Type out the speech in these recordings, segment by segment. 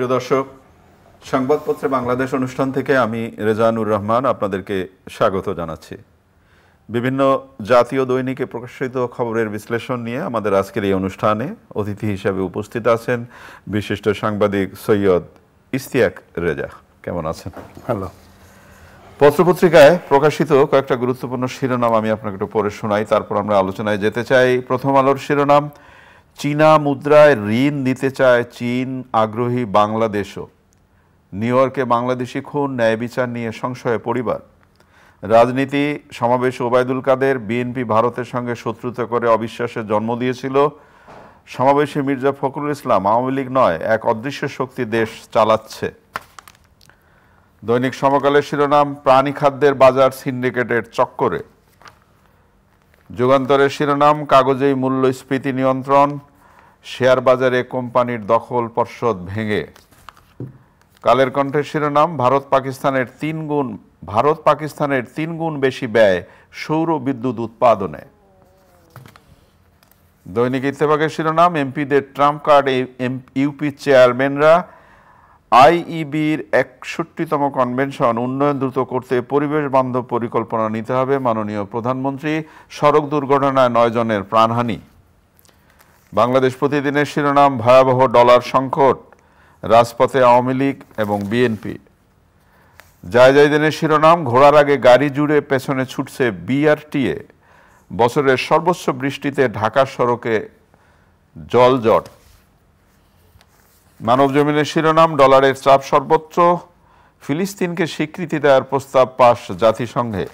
প্রিয় দর্শক সংবাদপত্রে বাংলাদেশ অনুষ্ঠান থেকে আমি রেজানুর রহমান আপনাদেরকে স্বাগত জানাচ্ছি বিভিন্ন জাতীয় দৈনিকে প্রকাশিত খবরের বিশ্লেষণ নিয়ে আমাদের আজকের এই অনুষ্ঠানে অতিথি হিসেবে উপস্থিত আছেন বিশিষ্ট সাংবাদিক সৈয়দ ইস্তিয়াক রেজা কেমন আছেন হ্যালো পত্রপত্রিকায় প্রকাশিত কয়েকটা গুরুত্বপূর্ণ শিরোনাম আমি আপনাকে একটু পরে শোনাই তারপর আমরা আলোচনায় যেতে চাই প্রথম আলোর শিরোনাম চীনা মুদ্রায় ঋণ নিতে চায় চীন আগ্রহী বাংলাদেশও নিউ ইয়র্কে বাংলাদেশি খুন ন্যায় বিচার নিয়ে সংশয়ে পরিবার রাজনীতি সমাবেশ ওবায়দুল কাদের বিএনপি ভারতের সঙ্গে শত্রুতা করে অবিশ্বাসের জন্ম দিয়েছিল সমাবেশে মির্জা ফখরুল ইসলাম আওয়ামী লীগ নয় এক অদৃশ্য শক্তি দেশ চালাচ্ছে দৈনিক সমকালের শিরোনাম প্রাণী খাদ্যের বাজার সিন্ডিকেটের চক্করে যুগান্তরের শিরোনাম কাগজেই মূল্যস্ফীতি নিয়ন্ত্রণ শেয়ার বাজারে কোম্পানির দখল পর্ষদ ভেঙে কালের কণ্ঠের শিরোনাম ভারত পাকিস্তানের তিন গুণ ভারত পাকিস্তানের তিন গুণ বেশি ব্যয় সৌর বিদ্যুৎ উৎপাদনে দৈনিক ইত্তেফাকের শিরোনাম এমপিদের ট্রাম্প কার্ড ইউপি চেয়ারম্যানরা আইইবির একষট্টিতম কনভেনশন উন্নয়ন দ্রুত করতে পরিবেশ বান্ধব পরিকল্পনা নিতে হবে মাননীয় প্রধানমন্ত্রী সড়ক দুর্ঘটনায় নয় জনের প্রাণহানি বাংলাদেশ প্রতিদিনের শিরোনাম ভয়াবহ ডলার সংকট রাজপথে আওয়ামী লীগ এবং বিএনপি জায়জাইদিনের শিরোনাম ঘোড়ার আগে গাড়ি জুড়ে পেছনে ছুটছে বিআরটিএ বছরের সর্বোচ্চ বৃষ্টিতে ঢাকার সড়কে জল জট মানবজমিনের শিরোনাম ডলারের চাপ সর্বোচ্চ ফিলিস্তিনকে স্বীকৃতি দেওয়ার প্রস্তাব পাশ জাতিসংঘে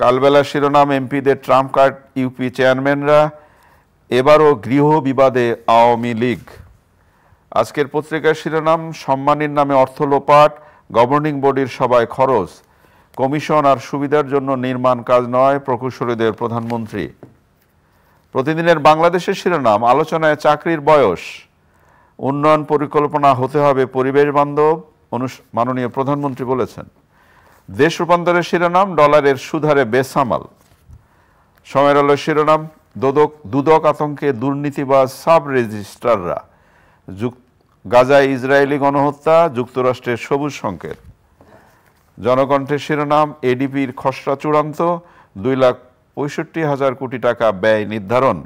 কালবেলা শিরোনাম এমপিদের ট্রাম্প কার্ড ইউপি চেয়ারম্যানরা এবারও গৃহ বিবাদে আওয়ামী লীগ আজকের পত্রিকার শিরোনাম সম্মানের নামে অর্থ লোপাট গভর্নিং বডির সভায় খরচ কমিশন আর সুবিধার জন্য নির্মাণ কাজ নয় প্রকৌশলীদের প্রধানমন্ত্রী প্রতিদিনের বাংলাদেশের শিরোনাম আলোচনায় চাকরির বয়স উন্নয়ন পরিকল্পনা হতে হবে পরিবেশ বান্ধব মাননীয় প্রধানমন্ত্রী বলেছেন দেশ রূপান্তরের শিরোনাম ডলারের সুধারে বেসামাল সময়ের আলোর শিরোনাম দোদক দুদক আতঙ্কে দুর্নীতিবাজ সাব রেজিস্ট্রাররা গাজায় ইসরায়েলি গণহত্যা যুক্তরাষ্ট্রের সবুজ সংকেত জনকণ্ঠের শিরোনাম এডিপির খসড়া চূড়ান্ত দুই লাখ পঁয়ষট্টি হাজার কোটি টাকা ব্যয় নির্ধারণ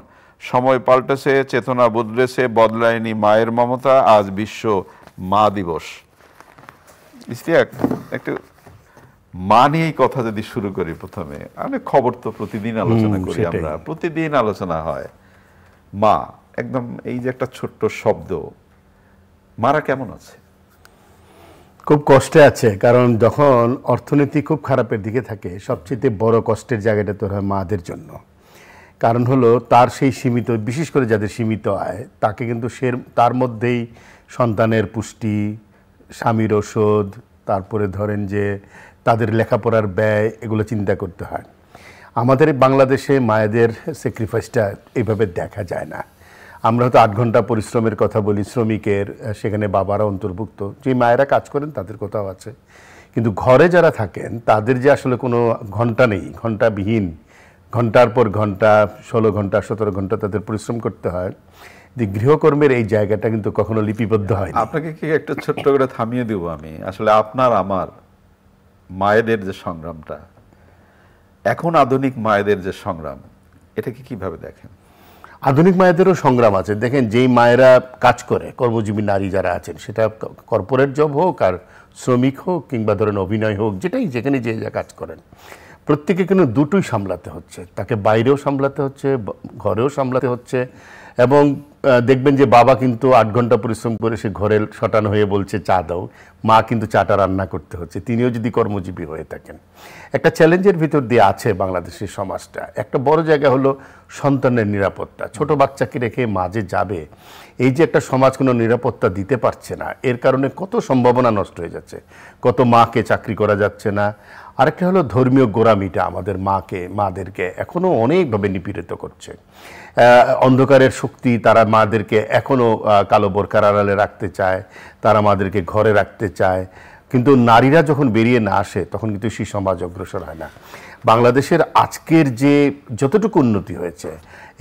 সময় পাল্টেছে চেতনা বদলেছে বদলায়নি মায়ের মমতা আজ বিশ্ব মা দিবস ইস্তিয়াক একটু মা নিয়ে কথা যদি শুরু করি প্রথমে আমি খবর তো প্রতিদিন আলোচনা করি আমরা প্রতিদিন আলোচনা হয় মা একদম এই যে একটা ছোট্ট শব্দ মারা কেমন আছে খুব কষ্টে আছে কারণ যখন অর্থনীতি খুব খারাপের দিকে থাকে সবচেয়ে বড় কষ্টের জায়গাটা তো হয় মাদের জন্য কারণ হলো তার সেই সীমিত বিশেষ করে যাদের সীমিত আয় তাকে কিন্তু সে তার মধ্যেই সন্তানের পুষ্টি স্বামীর ওষুধ তারপরে ধরেন যে তাদের লেখাপড়ার ব্যয় এগুলো চিন্তা করতে হয় আমাদের বাংলাদেশে মায়েদের স্যাক্রিফাইসটা এইভাবে দেখা যায় না আমরা হয়তো আট ঘন্টা পরিশ্রমের কথা বলি শ্রমিকের সেখানে বাবারা অন্তর্ভুক্ত যে মায়েরা কাজ করেন তাদের কথাও আছে কিন্তু ঘরে যারা থাকেন তাদের যে আসলে কোনো ঘন্টা নেই ঘন্টাবিহীন ঘন্টার পর ঘন্টা ষোলো ঘন্টা সতেরো ঘন্টা তাদের পরিশ্রম করতে হয় যে গৃহকর্মের এই জায়গাটা কিন্তু কখনো লিপিবদ্ধ হয় আপনাকে কি একটা ছোট্ট করে থামিয়ে দেবো আমি আসলে আপনার আমার মায়েদের যে সংগ্রামটা এখন আধুনিক মায়েদের যে সংগ্রাম এটাকে কিভাবে দেখেন আধুনিক মায়েদেরও সংগ্রাম আছে দেখেন যেই মায়েরা কাজ করে কর্মজীবী নারী যারা আছেন সেটা কর্পোরেট জব হোক আর শ্রমিক হোক কিংবা ধরেন অভিনয় হোক যেটাই যেখানে যে যা কাজ করেন প্রত্যেকে কিন্তু দুটোই সামলাতে হচ্ছে তাকে বাইরেও সামলাতে হচ্ছে ঘরেও সামলাতে হচ্ছে এবং দেখবেন যে বাবা কিন্তু আট ঘন্টা পরিশ্রম করে সে ঘরে শটান হয়ে বলছে চা দাও মা কিন্তু চাটা রান্না করতে হচ্ছে তিনিও যদি কর্মজীবী হয়ে থাকেন একটা চ্যালেঞ্জের ভিতর দিয়ে আছে বাংলাদেশের সমাজটা একটা বড় জায়গা হলো সন্তানের নিরাপত্তা ছোট বাচ্চাকে রেখে মাঝে যাবে এই যে একটা সমাজ কোনো নিরাপত্তা দিতে পারছে না এর কারণে কত সম্ভাবনা নষ্ট হয়ে যাচ্ছে কত মাকে চাকরি করা যাচ্ছে না আরেকটা হলো ধর্মীয় গোড়ামিটা আমাদের মাকে মাদেরকে এখনও অনেকভাবে নিপীড়িত করছে অন্ধকারের শক্তি তারা মাদেরকে এখনও কালো বোরকার আড়ালে রাখতে চায় তারা মাদেরকে ঘরে রাখতে চায় কিন্তু নারীরা যখন বেরিয়ে না আসে তখন কিন্তু সেই সমাজ অগ্রসর হয় না বাংলাদেশের আজকের যে যতটুকু উন্নতি হয়েছে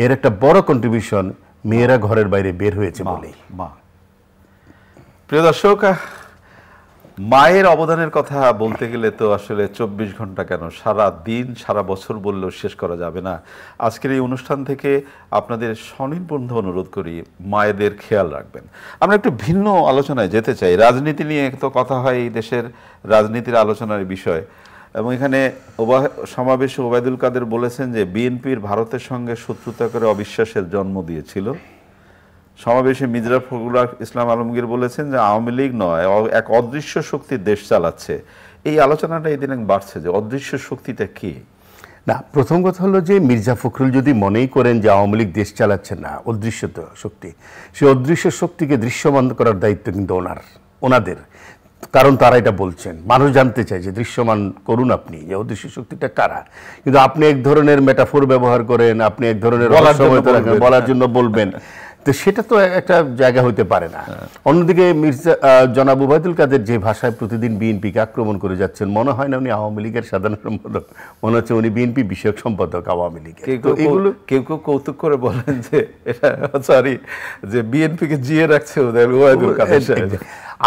এর একটা বড় কন্ট্রিবিউশন মেয়েরা ঘরের বাইরে বের হয়েছে বলেই প্রিয় দর্শক মায়ের অবদানের কথা বলতে গেলে তো আসলে চব্বিশ ঘন্টা কেন সারা দিন সারা বছর বললেও শেষ করা যাবে না আজকের এই অনুষ্ঠান থেকে আপনাদের স্বনির্বন্ধ অনুরোধ করি মায়েদের খেয়াল রাখবেন আমরা একটু ভিন্ন আলোচনায় যেতে চাই রাজনীতি নিয়ে তো কথা হয় এই দেশের রাজনীতির আলোচনার বিষয় এবং এখানে সমাবেশে ওবায়দুল কাদের বলেছেন যে বিএনপির ভারতের সঙ্গে শত্রুতা করে অবিশ্বাসের জন্ম দিয়েছিল সমাবেশে মিজরা ফখরুল ইসলাম আলমগীর বলেছেন যে আওয়ামী লীগ নয় এক অদৃশ্য শক্তি দেশ চালাচ্ছে এই আলোচনাটা এদিন বাড়ছে যে অদৃশ্য শক্তিটা কি না প্রথম কথা হলো যে মির্জা ফখরুল যদি মনেই করেন যে আওয়ামী লীগ দেশ চালাচ্ছে না অদৃশ্য শক্তি সেই অদৃশ্য শক্তিকে দৃশ্যমান করার দায়িত্ব কিন্তু ওনার ওনাদের কারণ তারা এটা বলছেন মানুষ জানতে চায় যে দৃশ্যমান করুন আপনি যে অদৃশ্য শক্তিটা কারা কিন্তু আপনি এক ধরনের মেটাফোর ব্যবহার করেন আপনি এক ধরনের বলার জন্য বলবেন তো সেটা তো একটা জায়গা হইতে পারে না অন্যদিকে মির্জা জনাব উবায়দুল কাদের যে ভাষায় প্রতিদিন বিএনপিকে আক্রমণ করে যাচ্ছেন মনে হয় না উনি আওয়ামী লীগের সাধারণ সম্পাদক মনে হচ্ছে উনি বিএনপি বিষয়ক সম্পাদক আওয়ামী লীগের এগুলো কেউ কেউ কৌতুক করে বলেন যে এটা সরি যে বিএনপিকে জিয়ে রাখছে উবায়দুল কাদের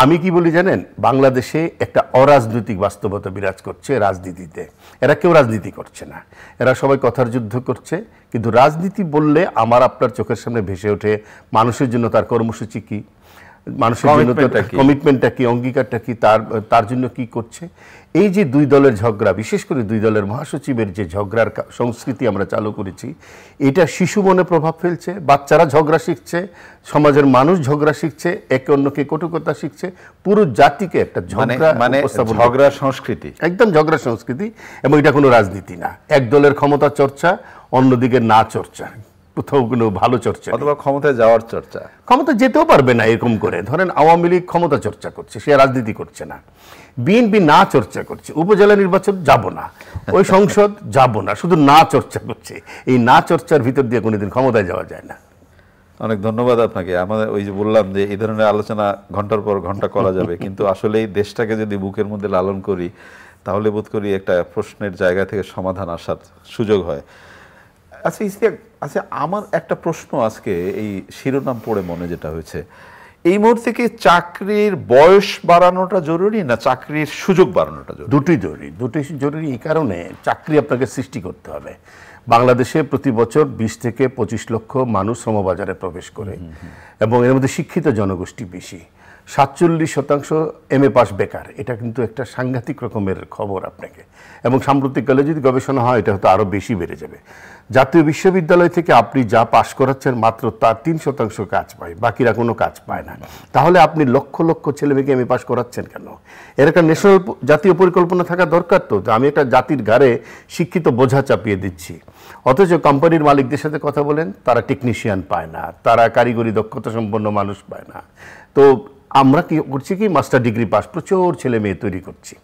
আমি কি বলি জানেন বাংলাদেশে একটা অরাজনৈতিক বাস্তবতা বিরাজ করছে রাজনীতিতে এরা কেউ রাজনীতি করছে না এরা সবাই কথার যুদ্ধ করছে কিন্তু রাজনীতি বললে আমার আপনার চোখের সামনে ভেসে ওঠে মানুষের জন্য তার কর্মসূচি কী মানুষের জন্য কমিটমেন্টটা কি অঙ্গীকারটা কি তার তার জন্য কি করছে এই যে দুই দলের ঝগড়া বিশেষ করে দুই দলের মহাসচিবের যে ঝগড়ার সংস্কৃতি আমরা চালু করেছি এটা শিশু মনে প্রভাব ফেলছে বাচ্চারা ঝগড়া শিখছে সমাজের মানুষ ঝগড়া শিখছে একে অন্যকে কটুকতা শিখছে পুরো জাতিকে একটা মানে, ঝগড়া মানে ঝগড়া সংস্কৃতি একদম ঝগড়া সংস্কৃতি এবং এটা কোনো রাজনীতি না এক দলের ক্ষমতা চর্চা অন্যদিকে না চর্চা কোথাও কোনো ভালো চর্চা অথবা ক্ষমতায় যাওয়ার চর্চা ক্ষমতা যেতেও পারবে না এরকম করে ধরেন আওয়ামী লীগ ক্ষমতা চর্চা করছে সে রাজনীতি করছে না বিএনপি না চর্চা করছে উপজেলা নির্বাচন যাব না ওই সংসদ যাব না শুধু না চর্চা করছে এই না চর্চার ভিতর দিয়ে কোনোদিন ক্ষমতায় যাওয়া যায় না অনেক ধন্যবাদ আপনাকে আমাদের ওই যে বললাম যে এই ধরনের আলোচনা ঘন্টার পর ঘন্টা করা যাবে কিন্তু আসলে এই দেশটাকে যদি বুকের মধ্যে লালন করি তাহলে বোধ করি একটা প্রশ্নের জায়গা থেকে সমাধান আসার সুযোগ হয় আচ্ছা ইস্তিয়াক আচ্ছা আমার একটা প্রশ্ন আজকে এই শিরোনাম পড়ে মনে যেটা হয়েছে এই মুহূর্তে কি চাকরির বয়স বাড়ানোটা জরুরি না চাকরির সুযোগ বাড়ানোটা জরুরি দুটোই জরুরি দুটোই জরুরি এই কারণে চাকরি আপনাকে সৃষ্টি করতে হবে বাংলাদেশে প্রতি বছর বিশ থেকে পঁচিশ লক্ষ মানুষ শ্রমবাজারে প্রবেশ করে এবং এর মধ্যে শিক্ষিত জনগোষ্ঠী বেশি সাতচল্লিশ শতাংশ এম এ পাস বেকার এটা কিন্তু একটা সাংঘাতিক রকমের খবর আপনাকে এবং সাম্প্রতিককালে যদি গবেষণা হয় এটা হয়তো আরও বেশি বেড়ে যাবে জাতীয় বিশ্ববিদ্যালয় থেকে আপনি যা পাশ করাচ্ছেন মাত্র তার তিন শতাংশ কাজ পায় বাকিরা কোনো কাজ পায় না তাহলে আপনি লক্ষ লক্ষ ছেলেমেয়েকে এম এ পাস করাচ্ছেন কেন এর একটা ন্যাশনাল জাতীয় পরিকল্পনা থাকা দরকার তো আমি একটা জাতির ঘাড়ে শিক্ষিত বোঝা চাপিয়ে দিচ্ছি অথচ কোম্পানির মালিকদের সাথে কথা বলেন তারা টেকনিশিয়ান পায় না তারা কারিগরি দক্ষতা সম্পন্ন মানুষ পায় না তো আমরা কি করছি কি মাস্টার ডিগ্রি পাস প্রচুর ছেলে মেয়ে তৈরি করছি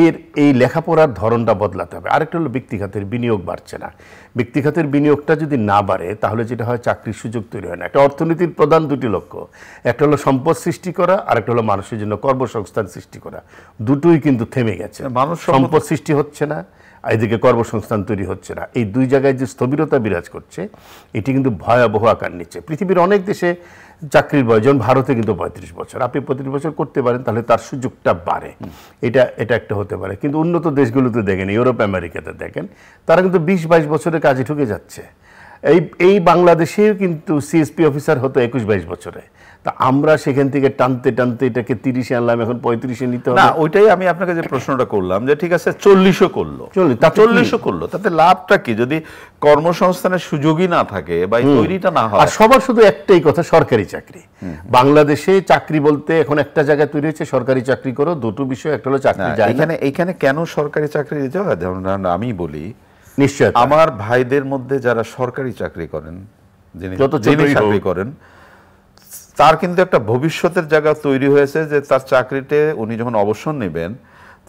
এর এই লেখাপড়ার ধরনটা বদলাতে হবে আরেকটা হলো ব্যক্তিখাতের বিনিয়োগ বাড়ছে না ব্যক্তিখাতের বিনিয়োগটা যদি না বাড়ে তাহলে যেটা হয় চাকরির সুযোগ তৈরি হয় না একটা অর্থনীতির প্রধান দুটি লক্ষ্য একটা হলো সম্পদ সৃষ্টি করা আর একটা হলো মানুষের জন্য কর্মসংস্থান সৃষ্টি করা দুটোই কিন্তু থেমে গেছে মানুষ সম্পদ সৃষ্টি হচ্ছে না এদিকে কর্মসংস্থান তৈরি হচ্ছে না এই দুই জায়গায় যে স্থবিরতা বিরাজ করছে এটি কিন্তু ভয়াবহ আকার নিচ্ছে পৃথিবীর অনেক দেশে চাকরির বয়স যেমন ভারতে কিন্তু পঁয়ত্রিশ বছর আপনি পঁয়ত্রিশ বছর করতে পারেন তাহলে তার সুযোগটা বাড়ে এটা এটা একটা হতে পারে কিন্তু উন্নত দেশগুলোতে দেখেন ইউরোপ আমেরিকাতে দেখেন তারা কিন্তু বিশ বাইশ বছরে কাজে ঢুকে যাচ্ছে এই এই বাংলাদেশেও কিন্তু সিএসপি অফিসার হতো একুশ বাইশ বছরে তা আমরা সেখান থেকে টানতে টানতে এটাকে তিরিশে আনলাম এখন পঁয়ত্রিশে নিতে হবে না ওইটাই আমি আপনাকে যে প্রশ্নটা করলাম যে ঠিক আছে চল্লিশও করলো চল্লিশও করলো তাতে লাভটা কি যদি কর্মসংস্থানের সুযোগই না থাকে বা তৈরিটা না হয় আর সবার শুধু একটাই কথা সরকারি চাকরি বাংলাদেশে চাকরি বলতে এখন একটা জায়গায় তৈরি হচ্ছে সরকারি চাকরি করো দুটো বিষয় একটা হলো চাকরি যায় এখানে এখানে কেন সরকারি চাকরি দিতে হয় আমি বলি নিশ্চয় আমার ভাইদের মধ্যে যারা সরকারি চাকরি করেন যিনি যত চাকরি করেন তার কিন্তু একটা ভবিষ্যতের জায়গা তৈরি হয়েছে যে তার চাকরিতে উনি যখন অবসর নেবেন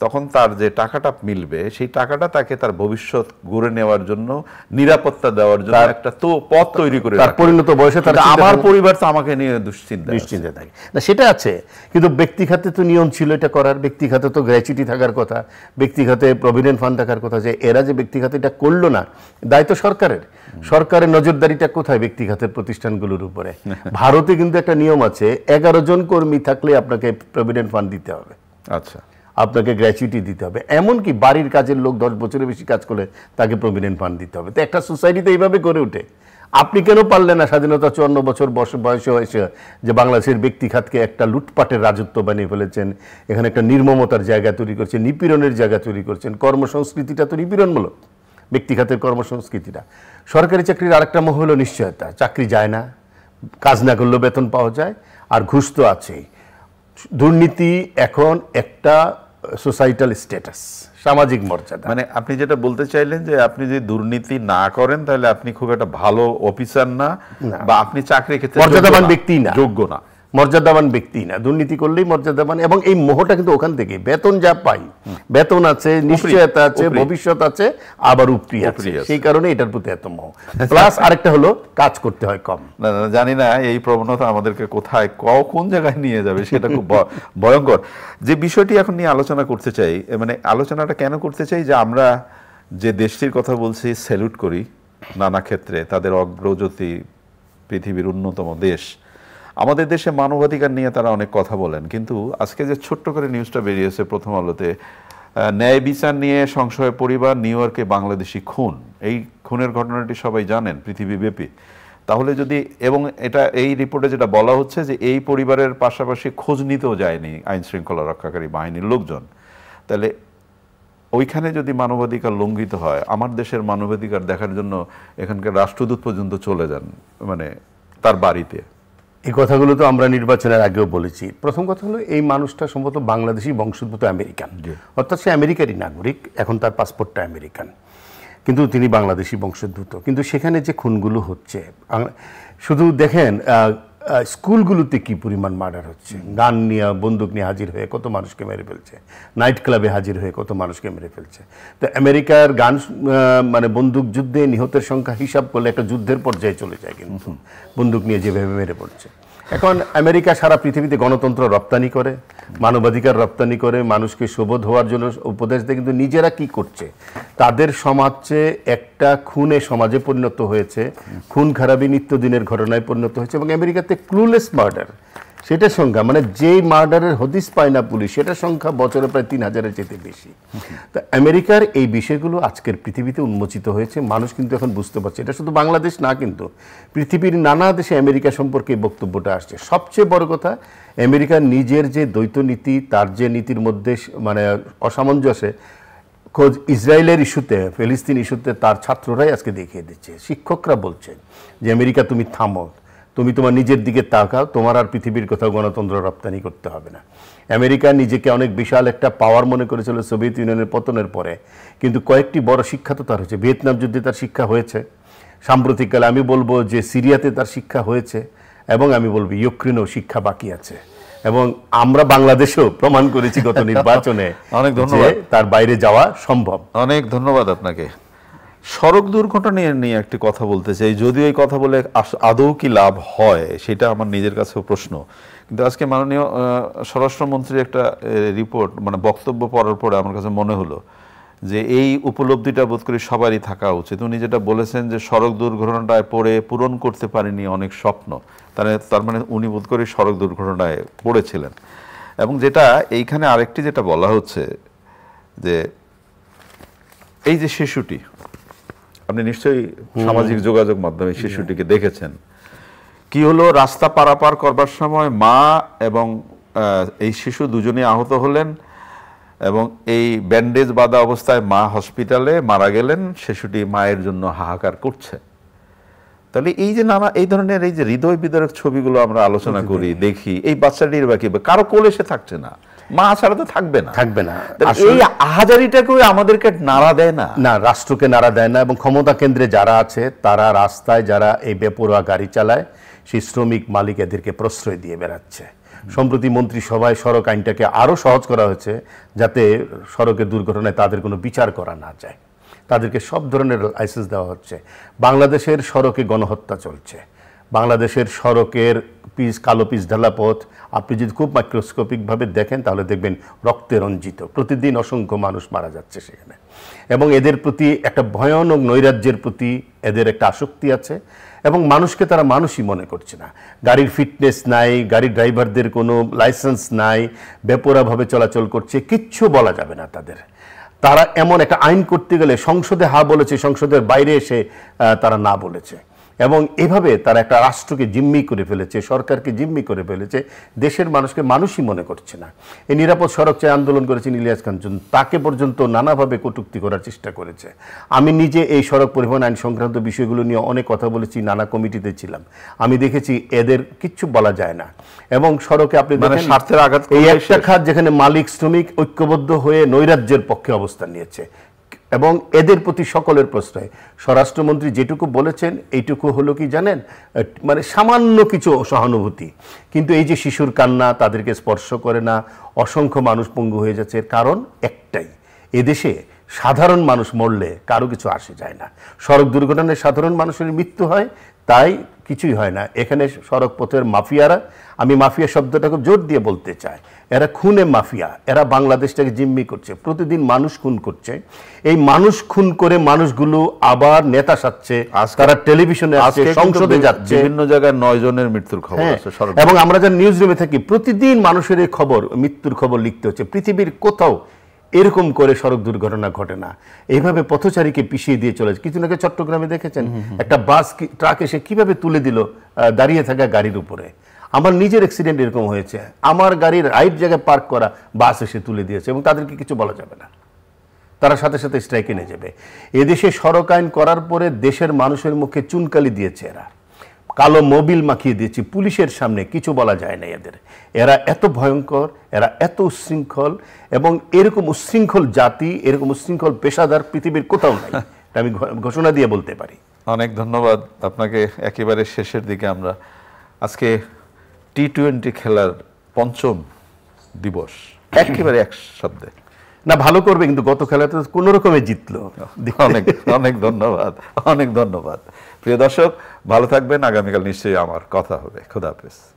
তখন তার যে টাকাটা মিলবে সেই টাকাটা তাকে তার ভবিষ্যৎ গড়ে নেওয়ার জন্য নিরাপত্তা দেওয়ার জন্য একটা তো পথ তৈরি করে তার পরিণত বয়সে তার আমার পরিবার তো আমাকে নিয়ে দুশ্চিন্তা দুশ্চিন্তা থাকে না সেটা আছে কিন্তু ব্যক্তিখাতে তো নিয়ম ছিল এটা করার ব্যক্তিখাতে তো গ্র্যাচুইটি থাকার কথা ব্যক্তিখাতে প্রভিডেন্ট ফান্ড থাকার কথা যে এরা যে ব্যক্তিখাতে এটা করলো না দায়িত্ব সরকারের সরকারের নজরদারিটা কোথায় ব্যক্তিখাতের প্রতিষ্ঠানগুলোর উপরে ভারতে কিন্তু একটা নিয়ম আছে এগারো জন কর্মী থাকলে আপনাকে প্রভিডেন্ট ফান্ড দিতে হবে আচ্ছা আপনাকে গ্র্যাচুইটি দিতে হবে এমনকি বাড়ির কাজের লোক দশ বছরের বেশি কাজ করলে তাকে প্রভিডেন্ট ফান্ড দিতে হবে তো একটা সোসাইটিতে এইভাবে গড়ে ওঠে আপনি কেন পারলেন না স্বাধীনতা চুয়ান্ন বছর বয়সে হয়েছে যে বাংলাদেশের ব্যক্তিখাতকে একটা লুটপাটের রাজত্ব বানিয়ে ফেলেছেন এখানে একটা নির্মমতার জায়গা তৈরি করছেন নিপীড়নের জায়গা তৈরি করছেন কর্মসংস্কৃতিটা তো নিপীড়নমূলক ব্যক্তিখাতের কর্মসংস্কৃতিটা সরকারি চাকরির আরেকটা মহ হলো নিশ্চয়তা চাকরি যায় না কাজ না করলেও বেতন পাওয়া যায় আর ঘুষ তো আছেই দুর্নীতি এখন একটা সোসাইটাল স্ট্যাটাস সামাজিক মর্যাদা মানে আপনি যেটা বলতে চাইলেন যে আপনি যদি দুর্নীতি না করেন তাহলে আপনি খুব একটা ভালো অফিসার না বা আপনি চাকরি ক্ষেত্রে মর্যাদাবান ব্যক্তি না যোগ্য না মর্যাদাবান ব্যক্তি না দুর্নীতি করলেই মর্যাদাবান এবং এই মোহটা কিন্তু ওখান থেকে বেতন যা পাই বেতন আছে নিশ্চয়তা আছে ভবিষ্যৎ আছে আবার উপরি আছে সেই কারণে এটার প্রতি এত মোহ প্লাস আরেকটা হলো কাজ করতে হয় কম না জানি না এই প্রবণতা আমাদেরকে কোথায় কোন জায়গায় নিয়ে যাবে সেটা খুব ভয়ঙ্কর যে বিষয়টি এখন নিয়ে আলোচনা করতে চাই মানে আলোচনাটা কেন করতে চাই যে আমরা যে দেশটির কথা বলছি স্যালুট করি নানা ক্ষেত্রে তাদের অগ্রগতি পৃথিবীর অন্যতম দেশ আমাদের দেশে মানবাধিকার নিয়ে তারা অনেক কথা বলেন কিন্তু আজকে যে ছোট্ট করে নিউজটা বেরিয়েছে প্রথম আলোতে ন্যায় বিচার নিয়ে সংশয় পরিবার নিউ ইয়র্কে বাংলাদেশি খুন এই খুনের ঘটনাটি সবাই জানেন পৃথিবীব্যাপী তাহলে যদি এবং এটা এই রিপোর্টে যেটা বলা হচ্ছে যে এই পরিবারের পাশাপাশি খোঁজ নিতেও যায়নি আইন শৃঙ্খলা রক্ষাকারী বাহিনীর লোকজন তাহলে ওইখানে যদি মানবাধিকার লঙ্ঘিত হয় আমার দেশের মানবাধিকার দেখার জন্য এখানকার রাষ্ট্রদূত পর্যন্ত চলে যান মানে তার বাড়িতে এই কথাগুলো তো আমরা নির্বাচনের আগেও বলেছি প্রথম কথা হলো এই মানুষটা সম্ভবত বাংলাদেশি বংশোদ্ভূত আমেরিকান অর্থাৎ সে আমেরিকারই নাগরিক এখন তার পাসপোর্টটা আমেরিকান কিন্তু তিনি বাংলাদেশি বংশোদ্ভূত কিন্তু সেখানে যে খুনগুলো হচ্ছে শুধু দেখেন স্কুলগুলোতে কি পরিমাণ মার্ডার হচ্ছে গান নিয়ে বন্দুক নিয়ে হাজির হয়ে কত মানুষকে মেরে ফেলছে নাইট ক্লাবে হাজির হয়ে কত মানুষকে মেরে ফেলছে তো আমেরিকার গান মানে বন্দুক যুদ্ধে নিহতের সংখ্যা হিসাব করলে একটা যুদ্ধের পর্যায়ে চলে যায় কিন্তু বন্দুক নিয়ে যেভাবে মেরে পড়ছে এখন আমেরিকা সারা পৃথিবীতে গণতন্ত্র রপ্তানি করে মানবাধিকার রপ্তানি করে মানুষকে শোবোধ হওয়ার জন্য উপদেশ দেয় কিন্তু নিজেরা কি করছে তাদের সমাজে একটা খুনে সমাজে পরিণত হয়েছে খুন খারাপি নিত্যদিনের ঘটনায় পরিণত হয়েছে এবং আমেরিকাতে ক্লুলেস মার্ডার সেটার সংখ্যা মানে যেই মার্ডারের হদিস পায় না পুলিশ সেটার সংখ্যা বছরে প্রায় তিন হাজারের চেয়ে বেশি তা আমেরিকার এই বিষয়গুলো আজকের পৃথিবীতে উন্মোচিত হয়েছে মানুষ কিন্তু এখন বুঝতে পারছে এটা শুধু বাংলাদেশ না কিন্তু পৃথিবীর নানা দেশে আমেরিকা সম্পর্কে এই বক্তব্যটা আসছে সবচেয়ে বড় কথা আমেরিকার নিজের যে দ্বৈত নীতি তার যে নীতির মধ্যে মানে অসামঞ্জস্যে খোঁজ ইসরায়েলের ইস্যুতে ফিলিস্তিন ইস্যুতে তার ছাত্ররাই আজকে দেখিয়ে দিচ্ছে শিক্ষকরা বলছে যে আমেরিকা তুমি থামো তুমি তোমার নিজের দিকে তাকাও তোমার আর পৃথিবীর কোথাও গণতন্ত্র রপ্তানি করতে হবে না আমেরিকা নিজেকে অনেক বিশাল একটা পাওয়ার মনে করেছিল সোভিয়েত ইউনিয়নের পতনের পরে কিন্তু কয়েকটি বড় শিক্ষা তো তার হয়েছে ভিয়েতনাম যুদ্ধে তার শিক্ষা হয়েছে সাম্প্রতিককালে আমি বলবো যে সিরিয়াতে তার শিক্ষা হয়েছে এবং আমি বলবো ইউক্রেনেও শিক্ষা বাকি আছে এবং আমরা বাংলাদেশেও প্রমাণ করেছি গত নির্বাচনে অনেক ধন্যবাদ তার বাইরে যাওয়া সম্ভব অনেক ধন্যবাদ আপনাকে সড়ক দুর্ঘটনা নিয়ে একটি কথা বলতে চাই যদিও এই কথা বলে আদৌ কি লাভ হয় সেটা আমার নিজের কাছেও প্রশ্ন কিন্তু আজকে মাননীয় স্বরাষ্ট্রমন্ত্রীর একটা রিপোর্ট মানে বক্তব্য পড়ার পরে আমার কাছে মনে হলো যে এই উপলব্ধিটা বোধ করি সবারই থাকা উচিত উনি যেটা বলেছেন যে সড়ক দুর্ঘটনাটায় পড়ে পূরণ করতে পারেনি অনেক স্বপ্ন তার তার মানে উনি বোধ করি সড়ক দুর্ঘটনায় পড়েছিলেন এবং যেটা এইখানে আরেকটি যেটা বলা হচ্ছে যে এই যে শিশুটি আপনি নিশ্চয়ই সামাজিক যোগাযোগ মাধ্যমে শিশুটিকে দেখেছেন কি হলো রাস্তা পারাপার করবার সময় মা এবং এই শিশু দুজনে আহত হলেন এবং এই ব্যান্ডেজ বাঁধা অবস্থায় মা হসপিটালে মারা গেলেন শিশুটি মায়ের জন্য হাহাকার করছে তাহলে এই যে নানা এই ধরনের এই যে হৃদয় বিদারক ছবিগুলো আমরা আলোচনা করি দেখি এই বাচ্চাটির বা কারো কোলে সে থাকছে না মা ছাড়া তো থাকবে না থাকবে না এই আহাজারিটাকে আমাদেরকে নাড়া দেয় না না রাষ্ট্রকে নাড়া দেয় না এবং ক্ষমতা কেন্দ্রে যারা আছে তারা রাস্তায় যারা এই বেপরোয়া গাড়ি চালায় সেই শ্রমিক মালিক এদেরকে প্রশ্রয় দিয়ে বেড়াচ্ছে সম্প্রতি মন্ত্রিসভায় সড়ক আইনটাকে আরও সহজ করা হয়েছে যাতে সড়কের দুর্ঘটনায় তাদের কোনো বিচার করা না যায় তাদেরকে সব ধরনের লাইসেন্স দেওয়া হচ্ছে বাংলাদেশের সড়কে গণহত্যা চলছে বাংলাদেশের সড়কের পিস কালো পিস ঢালা পথ আপনি যদি খুব মাইক্রোস্কোপিকভাবে দেখেন তাহলে দেখবেন রক্তে রঞ্জিত প্রতিদিন অসংখ্য মানুষ মারা যাচ্ছে সেখানে এবং এদের প্রতি একটা ভয়ানক নৈরাজ্যের প্রতি এদের একটা আসক্তি আছে এবং মানুষকে তারা মানুষই মনে করছে না গাড়ির ফিটনেস নাই গাড়ির ড্রাইভারদের কোনো লাইসেন্স নাই বেপরাভাবে চলাচল করছে কিচ্ছু বলা যাবে না তাদের তারা এমন একটা আইন করতে গেলে সংসদে হা বলেছে সংসদের বাইরে এসে তারা না বলেছে এবং এভাবে তারা একটা রাষ্ট্রকে জিম্মি করে ফেলেছে সরকারকে জিম্মি করে ফেলেছে দেশের মানুষকে মানুষই মনে করছে না এই নিরাপদ সড়ক চেয়ে আন্দোলন করেছেন ইলিয়াস কাঞ্চন তাকে পর্যন্ত নানাভাবে কটুক্তি করার চেষ্টা করেছে আমি নিজে এই সড়ক পরিবহন আইন সংক্রান্ত বিষয়গুলো নিয়ে অনেক কথা বলেছি নানা কমিটিতে ছিলাম আমি দেখেছি এদের কিচ্ছু বলা যায় না এবং সড়কে আপনি মানে স্বার্থের আঘাত এই একটা খাত যেখানে মালিক শ্রমিক ঐক্যবদ্ধ হয়ে নৈরাজ্যের পক্ষে অবস্থান নিয়েছে এবং এদের প্রতি সকলের প্রশ্রয় স্বরাষ্ট্রমন্ত্রী যেটুকু বলেছেন এইটুকু হলো কি জানেন মানে সামান্য কিছু সহানুভূতি কিন্তু এই যে শিশুর কান্না তাদেরকে স্পর্শ করে না অসংখ্য মানুষ পঙ্গু হয়ে যাচ্ছে কারণ একটাই এদেশে সাধারণ মানুষ মরলে কারো কিছু আসে যায় না সড়ক দুর্ঘটনায় সাধারণ মানুষের মৃত্যু হয় তাই কিছুই হয় না এখানে সড়ক পথের মাফিয়ারা আমি মাফিয়া শব্দটা খুব জোর দিয়ে বলতে চাই এরা খুনে মাফিয়া এরা বাংলাদেশটাকে জিম্মি করছে প্রতিদিন মানুষ খুন করছে এই মানুষ খুন করে মানুষগুলো আবার নেতা সাচ্ছে তারা টেলিভিশনে সংসদে যাচ্ছে বিভিন্ন জায়গায় নয় জনের মৃত্যুর খবর হ্যাঁ, এবং আমরা যা নিউজ রুমে থাকি প্রতিদিন মানুষের এই খবর মৃত্যুর খবর লিখতে হচ্ছে পৃথিবীর কোথাও এরকম করে সড়ক দুর্ঘটনা ঘটে না এইভাবে পথচারীকে পিছিয়ে দিয়ে চলেছে কিছু না চট্টগ্রামে দেখেছেন একটা বাস ট্রাক এসে কিভাবে তুলে দিল দাঁড়িয়ে থাকা গাড়ির উপরে আমার নিজের অ্যাক্সিডেন্ট এরকম হয়েছে আমার গাড়ির রাইট জায়গায় পার্ক করা বাস এসে তুলে দিয়েছে এবং তাদেরকে কিছু বলা যাবে না তারা সাথে সাথে স্ট্রাইকে নিয়ে যাবে এদেশে সড়ক আইন করার পরে দেশের মানুষের মুখে চুনকালি দিয়েছে এরা কালো মোবিল মাখিয়ে দিয়েছি পুলিশের সামনে কিছু বলা যায় না এদের এরা এত ভয়ঙ্কর এরা এত উশৃঙ্খল এবং এরকম উশৃঙ্খল জাতি এরকম উশৃঙ্খল পেশাদার পৃথিবীর কোথাও নাই আমি ঘোষণা দিয়ে বলতে পারি অনেক ধন্যবাদ আপনাকে একেবারে শেষের দিকে আমরা আজকে টি টোয়েন্টি খেলার পঞ্চম দিবস একেবারে এক শব্দে না ভালো করবে কিন্তু গত খেলাতে কোনো রকমে জিতলো অনেক অনেক ধন্যবাদ অনেক ধন্যবাদ প্রিয় দর্শক ভালো থাকবেন আগামীকাল নিশ্চয়ই আমার কথা হবে খুদাহাফেজ